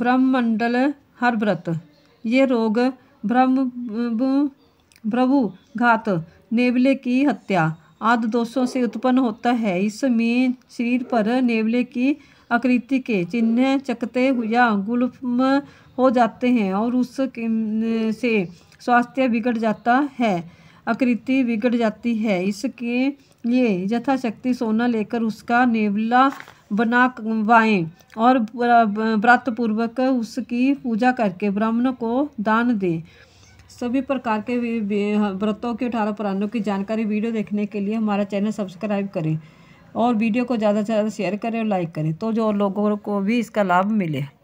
ब्रह्ममंडल हर व्रत ये रोग ब्रह्म भ्रभुघात नेवले की हत्या आदि दोषों से उत्पन्न होता है इसमें शरीर पर नेवले की आकृति के चिन्ह चकते या गुलम हो जाते हैं और उस से स्वास्थ्य बिगड़ जाता है आकृति बिगड़ जाती है इसके लिए यथाशक्ति सोना लेकर उसका नेवला बनावाएं और व्रत पूर्वक उसकी पूजा करके ब्राह्मण को दान दें सभी प्रकार के व्रतों के अठारह पुराणों की जानकारी वीडियो देखने के लिए हमारा चैनल सब्सक्राइब करें और वीडियो को ज़्यादा से ज़्यादा शेयर करें और लाइक करें तो जो लोगों को भी इसका लाभ मिले